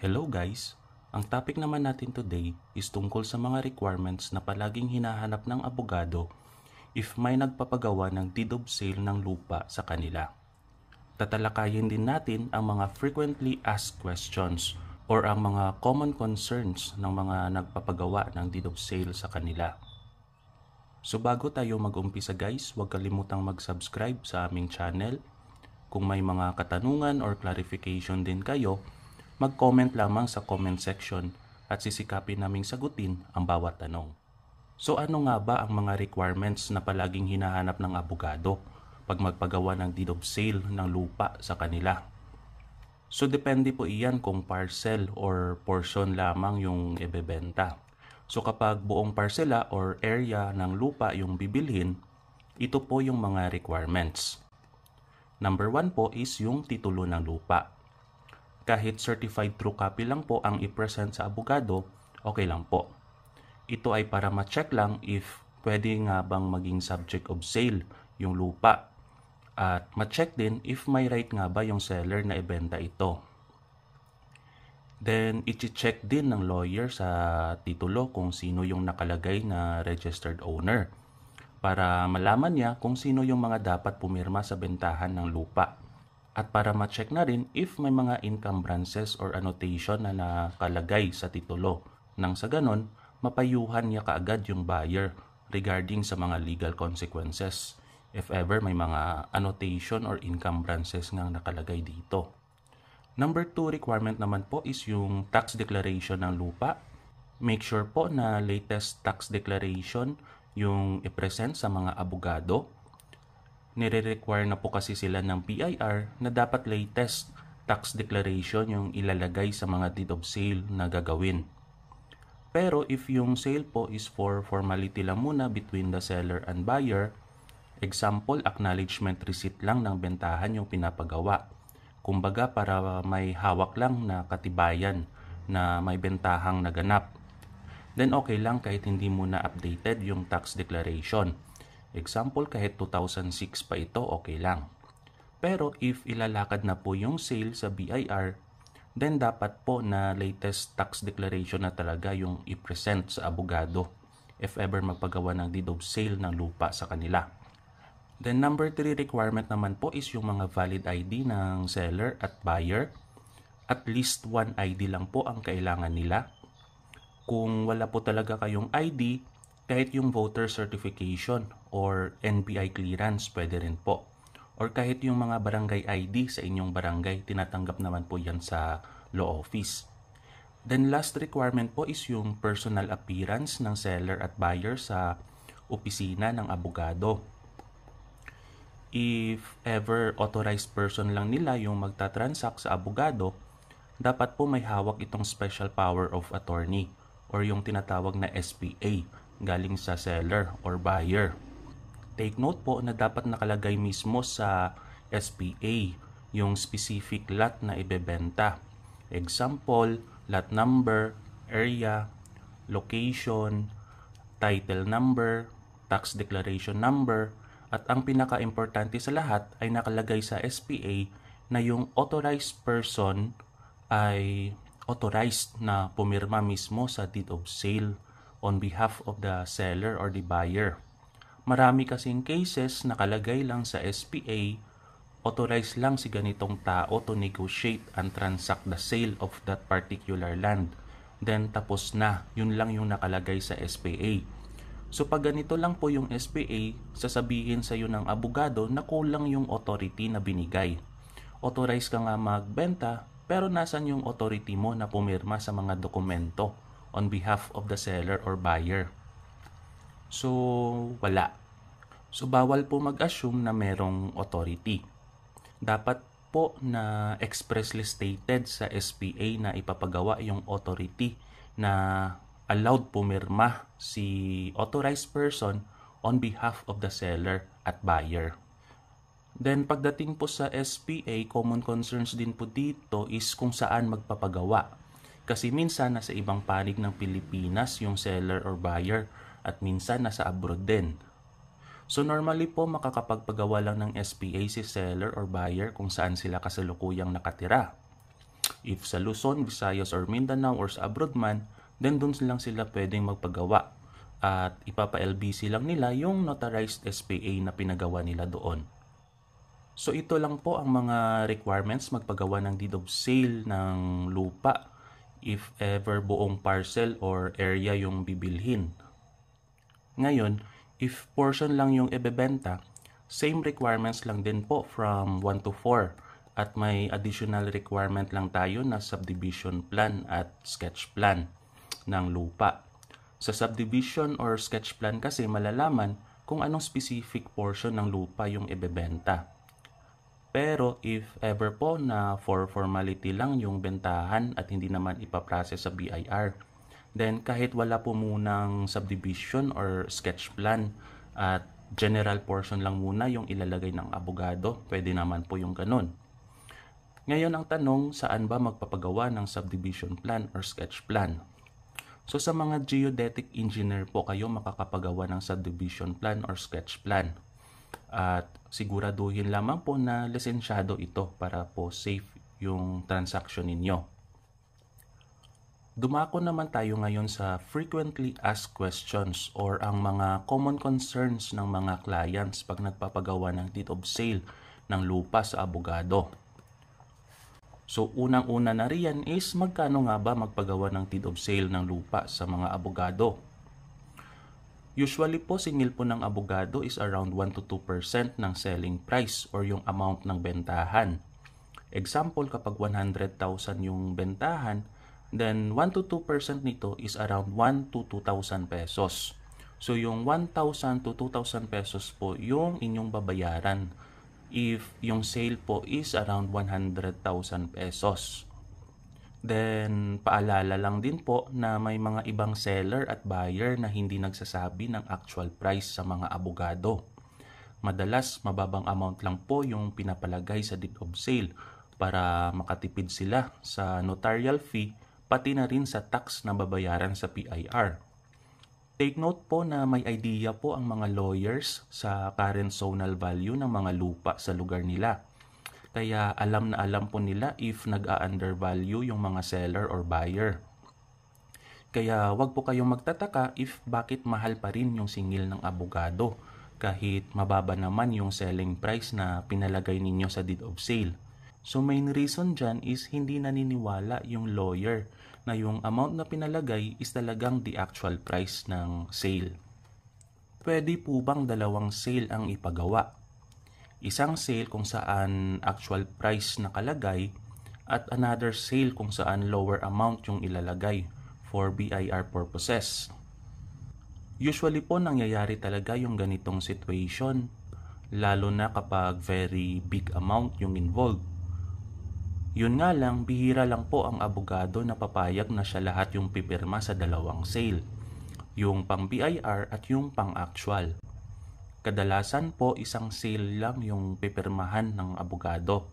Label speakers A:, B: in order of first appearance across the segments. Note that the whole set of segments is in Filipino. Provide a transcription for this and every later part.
A: Hello guys! Ang topic naman natin today is tungkol sa mga requirements na palaging hinahanap ng abogado if may nagpapagawa ng deed of sale ng lupa sa kanila. Tatalakayin din natin ang mga frequently asked questions or ang mga common concerns ng mga nagpapagawa ng deed of sale sa kanila. So bago tayo mag-umpisa guys, huwag kalimutang mag-subscribe sa aming channel. Kung may mga katanungan or clarification din kayo, mag-comment lamang sa comment section at sisikapin naming sagutin ang bawat tanong. So ano nga ba ang mga requirements na palaging hinahanap ng abogado pag magpagawa ng deed of sale ng lupa sa kanila? So depende po iyan kung parcel or portion lamang yung ibebenta. So kapag buong parcela or area ng lupa yung bibilhin, ito po yung mga requirements. Number 1 po is yung titulo ng lupa kahit certified true copy lang po ang i-present sa abogado, okay lang po. Ito ay para ma-check lang if pwede nga bang maging subject of sale yung lupa at ma-check din if may right nga ba yung seller na ibenta ito. Then, iti-check din ng lawyer sa titulo kung sino yung nakalagay na registered owner para malaman niya kung sino yung mga dapat pumirma sa bentahan ng lupa. At para ma-check na rin if may mga encumbrances or annotation na nakalagay sa titulo. Nang sa ganon, mapayuhan niya kaagad yung buyer regarding sa mga legal consequences if ever may mga annotation or encumbrances nga nakalagay dito. Number 2 requirement naman po is yung tax declaration ng lupa. Make sure po na latest tax declaration yung i-present sa mga abogado nire-require na po kasi sila ng PIR na dapat latest tax declaration yung ilalagay sa mga deed of sale na gagawin. Pero if yung sale po is for formality lang muna between the seller and buyer, example acknowledgement receipt lang ng bentahan yung pinapagawa. Kumbaga para may hawak lang na katibayan na may bentahang naganap. Then okay lang kahit hindi muna updated yung tax declaration Example, kahit 2006 pa ito, okay lang. Pero if ilalakad na po yung sale sa BIR, then dapat po na latest tax declaration na talaga yung i-present sa abogado if ever magpagawa ng deed of sale ng lupa sa kanila. Then number 3 requirement naman po is yung mga valid ID ng seller at buyer. At least one ID lang po ang kailangan nila. Kung wala po talaga kayong ID, kahit yung voter certification or NBI clearance, pwede rin po. Or kahit yung mga barangay ID sa inyong barangay, tinatanggap naman po yan sa law office. Then last requirement po is yung personal appearance ng seller at buyer sa opisina ng abogado. If ever authorized person lang nila yung magta-transact sa abogado, dapat po may hawak itong special power of attorney or yung tinatawag na SPA galing sa seller or buyer. Take note po na dapat nakalagay mismo sa SPA yung specific lot na ibebenta. Example, lot number, area, location, title number, tax declaration number, at ang pinaka-importante sa lahat ay nakalagay sa SPA na yung authorized person ay authorized na pumirma mismo sa deed of sale on behalf of the seller or the buyer. Marami kasing cases nakalagay lang sa SPA, authorized lang si ganitong tao to negotiate and transact the sale of that particular land. Then tapos na, yun lang yung nakalagay sa SPA. So pag ganito lang po yung SPA, sasabihin sa iyo ng abogado na kulang yung authority na binigay. Authorized ka nga magbenta, pero nasan yung authority mo na pumirma sa mga dokumento on behalf of the seller or buyer? So, wala. So bawal po mag-assume na merong authority. Dapat po na expressly stated sa SPA na ipapagawa yung authority na allowed pumirma si authorized person on behalf of the seller at buyer. Then pagdating po sa SPA, common concerns din po dito is kung saan magpapagawa. Kasi minsan nasa ibang panig ng Pilipinas yung seller or buyer at minsan nasa abroad din. So normally po makakapagpagawa lang ng SPA si seller or buyer kung saan sila kasalukuyang nakatira. If sa Luzon, Visayas or Mindanao or sa abroad man, then dun lang sila pwedeng magpagawa at ipapa-LBC lang nila yung notarized SPA na pinagawa nila doon. So ito lang po ang mga requirements magpagawa ng deed of sale ng lupa if ever buong parcel or area yung bibilhin. Ngayon, If portion lang yung ibebenta, same requirements lang din po from 1 to 4 at may additional requirement lang tayo na subdivision plan at sketch plan ng lupa. Sa subdivision or sketch plan kasi malalaman kung anong specific portion ng lupa yung ibebenta. Pero if ever po na for formality lang yung bentahan at hindi naman ipaprocess sa BIR, Then kahit wala po munang subdivision or sketch plan at general portion lang muna yung ilalagay ng abogado, pwede naman po yung ganun. Ngayon ang tanong, saan ba magpapagawa ng subdivision plan or sketch plan? So sa mga geodetic engineer po kayo makakapagawa ng subdivision plan or sketch plan. At siguraduhin lamang po na lisensyado ito para po safe yung transaction ninyo. Dumako naman tayo ngayon sa frequently asked questions or ang mga common concerns ng mga clients pag nagpapagawa ng deed of sale ng lupa sa abogado. So unang-una na riyan is magkano nga ba magpagawa ng deed of sale ng lupa sa mga abogado? Usually po singil po ng abogado is around 1 to 2% ng selling price or yung amount ng bentahan. Example kapag 100,000 yung bentahan, Then 1 to 2% nito is around 1 to 2,000 pesos. So yung 1,000 to 2,000 pesos po yung inyong babayaran if yung sale po is around 100,000 pesos. Then, paalala lang din po na may mga ibang seller at buyer na hindi nagsasabi ng actual price sa mga abogado. Madalas, mababang amount lang po yung pinapalagay sa deed of sale para makatipid sila sa notarial fee pati na rin sa tax na babayaran sa PIR. Take note po na may idea po ang mga lawyers sa current zonal value ng mga lupa sa lugar nila. Kaya alam na alam po nila if nag-a-undervalue yung mga seller or buyer. Kaya wag po kayong magtataka if bakit mahal pa rin yung singil ng abogado kahit mababa naman yung selling price na pinalagay ninyo sa deed of sale. So main reason dyan is hindi naniniwala yung lawyer na yung amount na pinalagay is talagang the actual price ng sale. Pwede po bang dalawang sale ang ipagawa? Isang sale kung saan actual price nakalagay at another sale kung saan lower amount yung ilalagay for BIR purposes. Usually po nangyayari talaga yung ganitong situation lalo na kapag very big amount yung involved yun nga lang, bihira lang po ang abogado na papayag na siya lahat yung pipirma sa dalawang sale, yung pang BIR at yung pang actual. Kadalasan po isang sale lang yung pipirmahan ng abogado.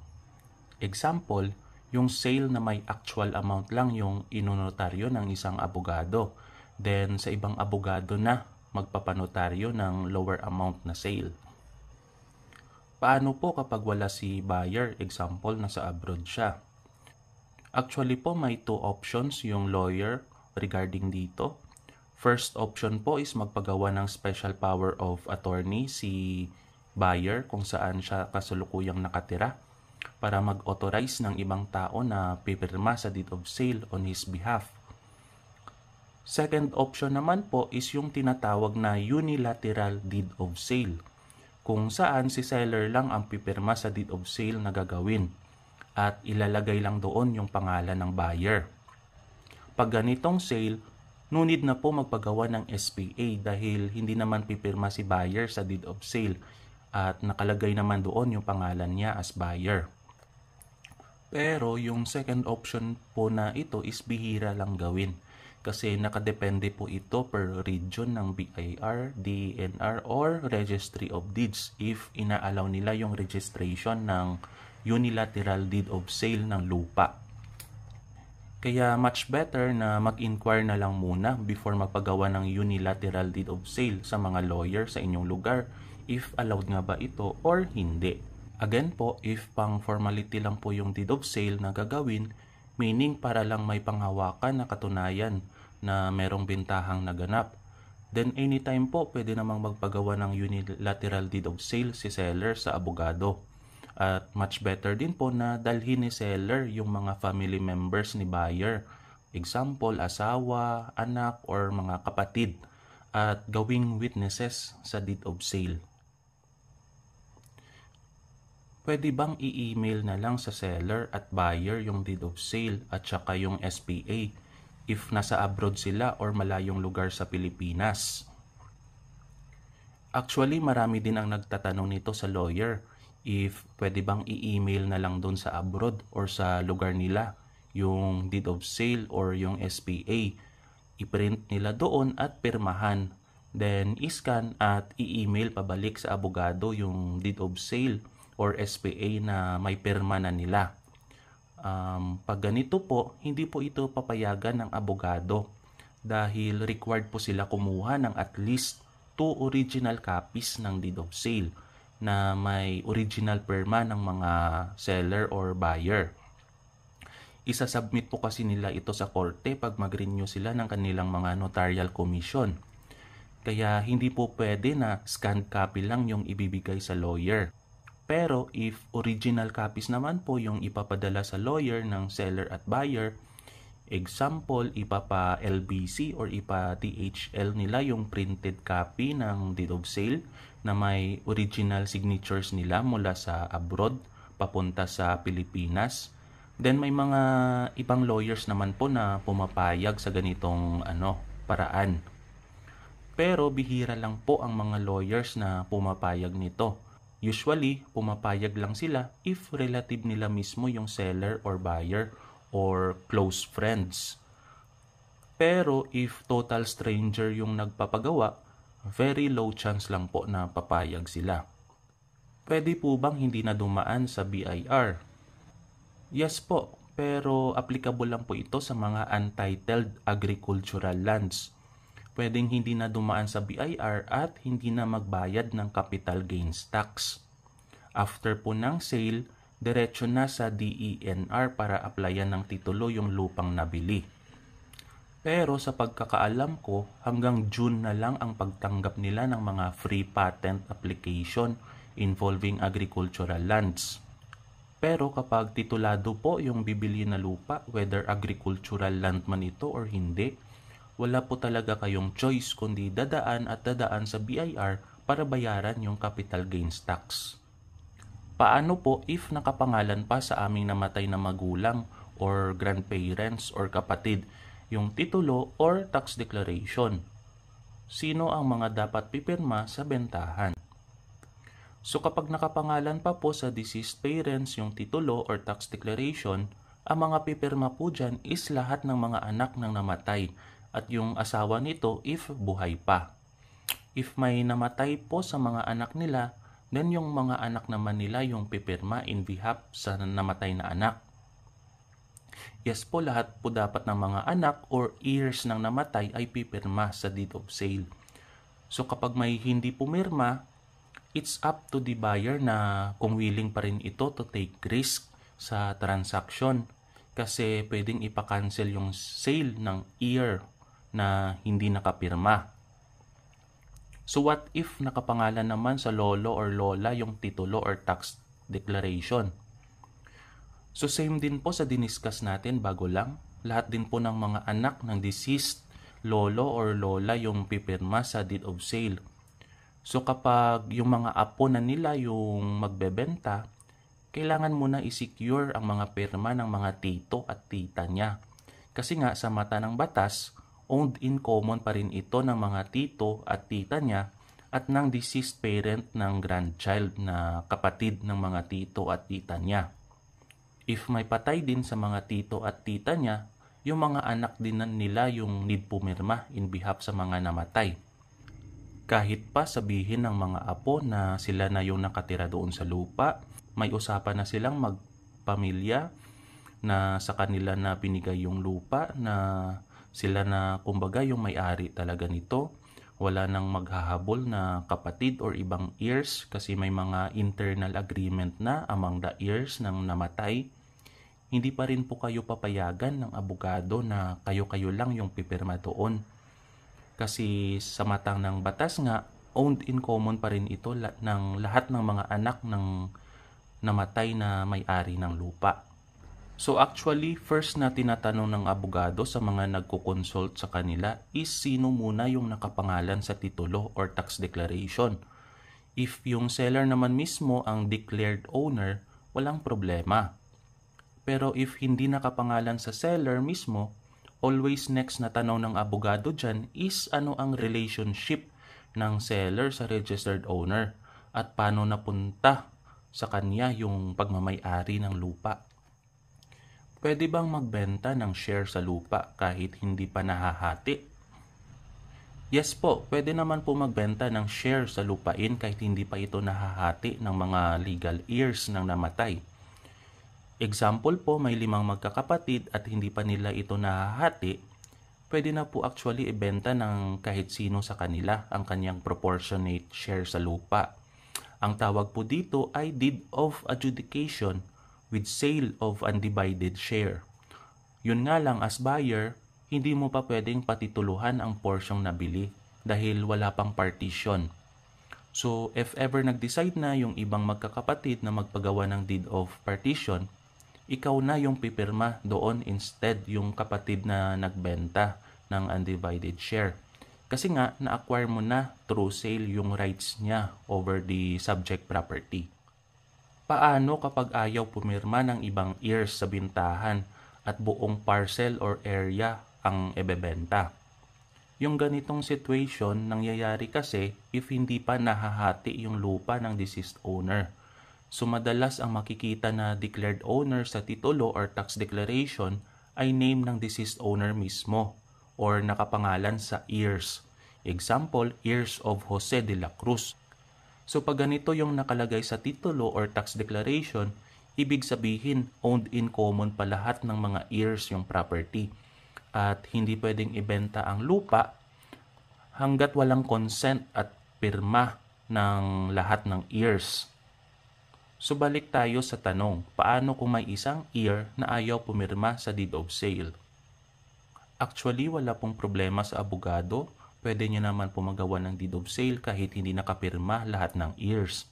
A: Example, yung sale na may actual amount lang yung inonotaryo ng isang abogado. Then sa ibang abogado na magpapanotaryo ng lower amount na sale. Paano po kapag wala si buyer, example, nasa abroad siya? Actually po, may two options yung lawyer regarding dito. First option po is magpagawa ng special power of attorney si buyer kung saan siya kasulukuyang nakatira para mag-authorize ng ibang tao na pipirma sa deed of sale on his behalf. Second option naman po is yung tinatawag na unilateral deed of sale kung saan si seller lang ang pipirma sa deed of sale na gagawin at ilalagay lang doon yung pangalan ng buyer. Pag ganitong sale, nunid na po magpagawa ng SPA dahil hindi naman pipirma si buyer sa deed of sale at nakalagay naman doon yung pangalan niya as buyer. Pero yung second option po na ito is bihira lang gawin kasi nakadepende po ito per region ng BIR, DNR, or Registry of Deeds if inaalaw nila yung registration ng unilateral deed of sale ng lupa. Kaya much better na mag-inquire na lang muna before magpagawa ng unilateral deed of sale sa mga lawyer sa inyong lugar if allowed nga ba ito or hindi. Again po, if pang formality lang po yung deed of sale na gagawin, meaning para lang may panghawakan na katunayan na merong bintahang naganap. Then anytime po pwede namang magpagawa ng unilateral deed of sale si seller sa abogado. At much better din po na dalhin ni seller yung mga family members ni buyer. Example, asawa, anak, or mga kapatid. At gawing witnesses sa deed of sale. Pwede bang i-email na lang sa seller at buyer yung deed of sale at saka yung SPA? if nasa abroad sila or malayong lugar sa Pilipinas. Actually, marami din ang nagtatanong nito sa lawyer if pwede bang i-email na lang doon sa abroad or sa lugar nila yung deed of sale or yung SPA. I-print nila doon at pirmahan. Then, iscan at i-email pabalik sa abogado yung deed of sale or SPA na may pirma na nila. Um, pag ganito po, hindi po ito papayagan ng abogado dahil required po sila kumuha ng at least 2 original copies ng deed of sale na may original perma ng mga seller or buyer. Isasubmit po kasi nila ito sa korte pag mag-renew sila ng kanilang mga notarial commission. Kaya hindi po pwede na scanned copy lang yung ibibigay sa lawyer. Pero if original copies naman po yung ipapadala sa lawyer ng seller at buyer, example, ipapa LBC or ipa THL nila yung printed copy ng deed of sale na may original signatures nila mula sa abroad papunta sa Pilipinas. Then may mga ibang lawyers naman po na pumapayag sa ganitong ano paraan. Pero bihira lang po ang mga lawyers na pumapayag nito Usually, pumapayag lang sila if relative nila mismo yung seller or buyer or close friends. Pero if total stranger yung nagpapagawa, very low chance lang po na papayag sila. Pwede po bang hindi na dumaan sa BIR? Yes po, pero applicable lang po ito sa mga untitled agricultural lands pwedeng hindi na dumaan sa BIR at hindi na magbayad ng capital gains tax. After po ng sale, diretso na sa DENR para applyan ng titulo yung lupang nabili. Pero sa pagkakaalam ko, hanggang June na lang ang pagtanggap nila ng mga free patent application involving agricultural lands. Pero kapag titulado po yung bibili na lupa, whether agricultural land man ito or hindi, wala po talaga kayong choice kundi dadaan at dadaan sa BIR para bayaran yung capital gains tax. Paano po if nakapangalan pa sa aming namatay na magulang or grandparents or kapatid yung titulo or tax declaration? Sino ang mga dapat pipirma sa bentahan? So kapag nakapangalan pa po sa deceased parents yung titulo or tax declaration, ang mga pipirma po dyan is lahat ng mga anak ng namatay at yung asawa nito if buhay pa. If may namatay po sa mga anak nila, then yung mga anak naman nila yung pipirma in behalf sa namatay na anak. Yes po, lahat po dapat ng mga anak or heirs ng namatay ay pipirma sa deed of sale. So kapag may hindi pumirma, it's up to the buyer na kung willing pa rin ito to take risk sa transaction kasi pwedeng ipa-cancel yung sale ng heir na hindi nakapirma. So what if nakapangalan naman sa lolo or lola yung titulo or tax declaration? So same din po sa diniscuss natin bago lang, lahat din po ng mga anak ng deceased lolo or lola yung pipirma sa deed of sale. So kapag yung mga apo na nila yung magbebenta, kailangan muna i-secure ang mga pirma ng mga tito at tita niya. Kasi nga sa mata ng batas, owned in common pa rin ito ng mga tito at tita niya at ng deceased parent ng grandchild na kapatid ng mga tito at tita niya. If may patay din sa mga tito at tita niya, yung mga anak din nila yung need pumirma in behalf sa mga namatay. Kahit pa sabihin ng mga apo na sila na yung nakatira doon sa lupa, may usapan na silang magpamilya na sa kanila na pinigay yung lupa na sila na kumbaga yung may-ari talaga nito. Wala nang maghahabol na kapatid or ibang heirs kasi may mga internal agreement na among the heirs ng namatay. Hindi pa rin po kayo papayagan ng abogado na kayo-kayo lang yung pipirma doon. Kasi sa matang ng batas nga, owned in common pa rin ito ng lahat ng mga anak ng namatay na may-ari ng lupa. So actually, first na tinatanong ng abogado sa mga nagko-consult sa kanila is sino muna yung nakapangalan sa titulo or tax declaration. If yung seller naman mismo ang declared owner, walang problema. Pero if hindi nakapangalan sa seller mismo, always next na tanong ng abogado dyan is ano ang relationship ng seller sa registered owner at paano napunta sa kanya yung pagmamayari ng lupa. Pwede bang magbenta ng share sa lupa kahit hindi pa nahahati? Yes po, pwede naman po magbenta ng share sa lupain kahit hindi pa ito nahahati ng mga legal heirs ng namatay. Example po, may limang magkakapatid at hindi pa nila ito nahahati, pwede na po actually ibenta ng kahit sino sa kanila ang kanyang proportionate share sa lupa. Ang tawag po dito ay deed of adjudication with sale of undivided share. Yun nga lang as buyer, hindi mo pa pwedeng patituluhan ang porsyong nabili dahil wala pang partition. So, if ever nag-decide na yung ibang magkakapatid na magpagawa ng deed of partition, ikaw na yung pipirma doon instead yung kapatid na nagbenta ng undivided share. Kasi nga, na-acquire mo na through sale yung rights niya over the subject property. Paano kapag ayaw pumirma ng ibang ears sa bintahan at buong parcel or area ang ebebenta? Yung ganitong situation nangyayari kasi if hindi pa nahahati yung lupa ng deceased owner. So madalas ang makikita na declared owner sa titulo or tax declaration ay name ng deceased owner mismo or nakapangalan sa ears. Example, Ears of Jose de la Cruz So pag ganito yung nakalagay sa titulo or tax declaration, ibig sabihin owned in common pa lahat ng mga heirs yung property. At hindi pwedeng ibenta ang lupa hanggat walang consent at pirma ng lahat ng heirs. So balik tayo sa tanong, paano kung may isang heir na ayaw pumirma sa deed of sale? Actually, wala pong problema sa abogado pwede nyo naman po magawa ng deed of sale kahit hindi nakapirma lahat ng years.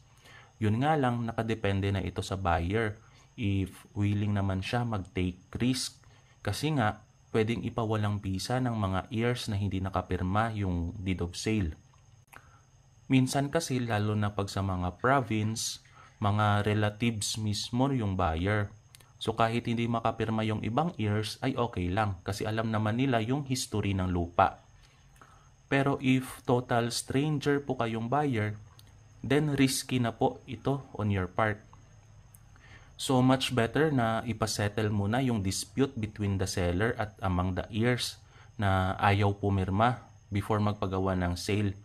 A: Yun nga lang, nakadepende na ito sa buyer if willing naman siya mag-take risk. Kasi nga, pwedeng ipawalang bisa ng mga years na hindi nakapirma yung deed of sale. Minsan kasi lalo na pag sa mga province, mga relatives mismo yung buyer. So kahit hindi makapirma yung ibang years ay okay lang kasi alam naman nila yung history ng lupa. Pero if total stranger po kayong buyer, then risky na po ito on your part. So much better na ipasettle muna yung dispute between the seller at among the ears na ayaw pumirma before magpagawa ng sale.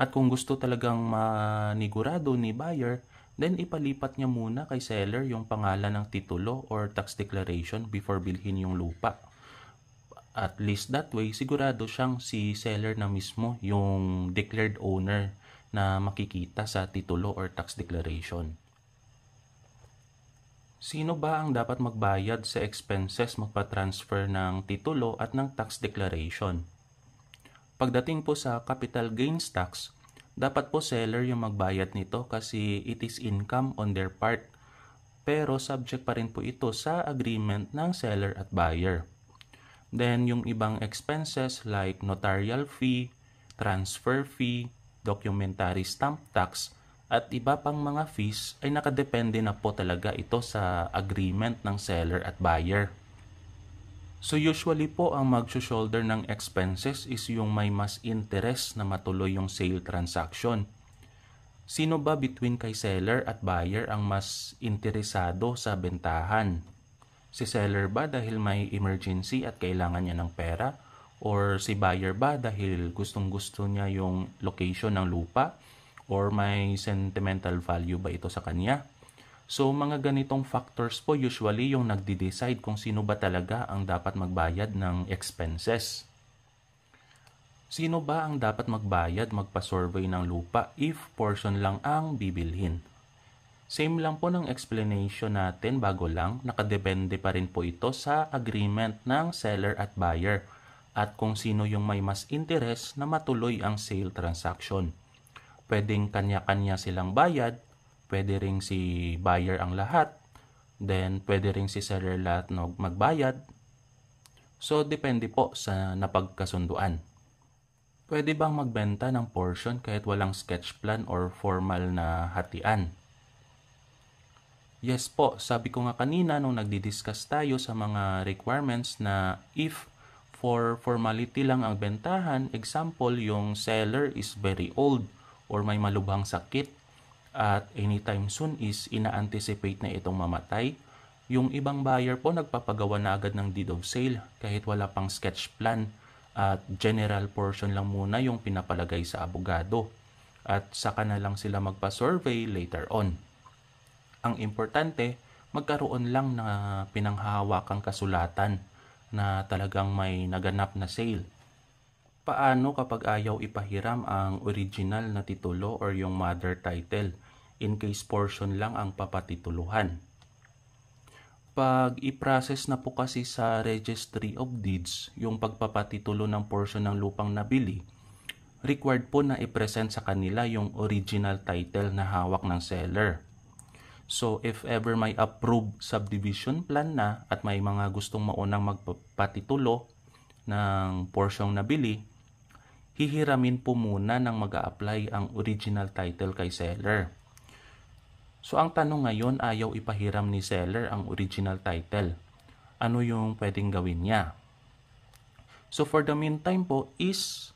A: At kung gusto talagang manigurado ni buyer, then ipalipat niya muna kay seller yung pangalan ng titulo or tax declaration before bilhin yung lupa. At least that way, sigurado siyang si seller na mismo yung declared owner na makikita sa titulo or tax declaration. Sino ba ang dapat magbayad sa expenses magpa-transfer ng titulo at ng tax declaration? Pagdating po sa capital gains tax, dapat po seller yung magbayad nito kasi it is income on their part. Pero subject pa rin po ito sa agreement ng seller at buyer. Then, yung ibang expenses like notarial fee, transfer fee, documentary stamp tax, at iba pang mga fees ay nakadepende na po talaga ito sa agreement ng seller at buyer. So usually po ang magsho-shoulder ng expenses is yung may mas interest na matuloy yung sale transaction. Sino ba between kay seller at buyer ang mas interesado sa bentahan? Si seller ba dahil may emergency at kailangan niya ng pera? Or si buyer ba dahil gustong gusto niya yung location ng lupa? Or may sentimental value ba ito sa kanya? So mga ganitong factors po usually yung nagde-decide kung sino ba talaga ang dapat magbayad ng expenses. Sino ba ang dapat magbayad magpa-survey ng lupa if portion lang ang bibilhin? Same lang po ng explanation natin bago lang, nakadepende pa rin po ito sa agreement ng seller at buyer at kung sino yung may mas interes na matuloy ang sale transaction. Pwedeng kanya-kanya silang bayad, pwede ring si buyer ang lahat, then pwede ring si seller lahat magbayad. So depende po sa napagkasunduan. Pwede bang magbenta ng portion kahit walang sketch plan or formal na hatian? Yes po, sabi ko nga kanina nung nagdi-discuss tayo sa mga requirements na if for formality lang ang bentahan, example yung seller is very old or may malubhang sakit at anytime soon is ina-anticipate na itong mamatay. Yung ibang buyer po nagpapagawa na agad ng deed of sale kahit wala pang sketch plan at general portion lang muna yung pinapalagay sa abogado at saka na lang sila magpa-survey later on. Ang importante, magkaroon lang na pinanghahawakang kasulatan na talagang may naganap na sale. Paano kapag ayaw ipahiram ang original na titulo or yung mother title in case portion lang ang papatituluhan? pag i-process na po kasi sa Registry of Deeds yung pagpapatitulo ng portion ng lupang nabili, required po na i-present sa kanila yung original title na hawak ng seller. So if ever may approve subdivision plan na at may mga gustong maunang magpatitulo ng porsyong nabili, hihiramin po muna ng mag apply ang original title kay seller. So ang tanong ngayon, ayaw ipahiram ni seller ang original title. Ano yung pwedeng gawin niya? So for the meantime po is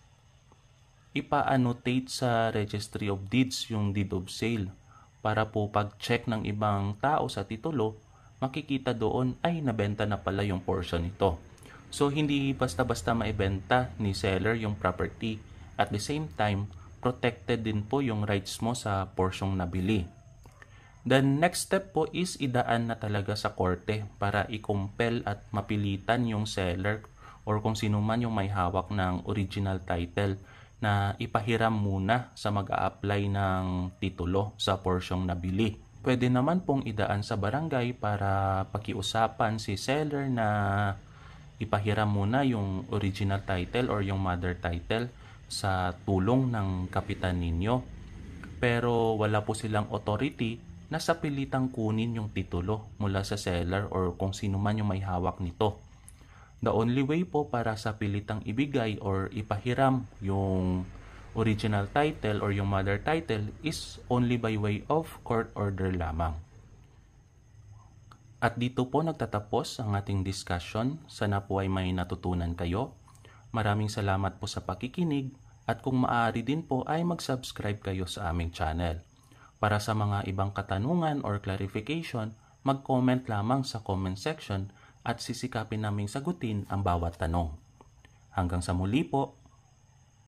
A: ipa-annotate sa Registry of Deeds yung deed of sale para po pag-check ng ibang tao sa titulo, makikita doon ay nabenta na pala yung portion nito. So hindi basta-basta maibenta ni seller yung property. At the same time, protected din po yung rights mo sa porsyong nabili. Then next step po is idaan na talaga sa korte para i-compel at mapilitan yung seller or kung sino man yung may hawak ng original title na ipahiram muna sa mag-a-apply ng titulo sa porsyong nabili. Pwede naman pong idaan sa barangay para pakiusapan si seller na ipahiram muna yung original title or yung mother title sa tulong ng kapitan ninyo. Pero wala po silang authority na sa pilitang kunin yung titulo mula sa seller or kung sino man yung may hawak nito. The only way po para sa pilitang ibigay or ipahiram yung original title or yung mother title is only by way of court order lamang. At dito po nagtatapos ang ating discussion. Sana po ay may natutunan kayo. Maraming salamat po sa pakikinig at kung maaari din po ay mag-subscribe kayo sa aming channel. Para sa mga ibang katanungan or clarification, mag-comment lamang sa comment section at sisikapin naming sagutin ang bawat tanong. Hanggang sa muli po,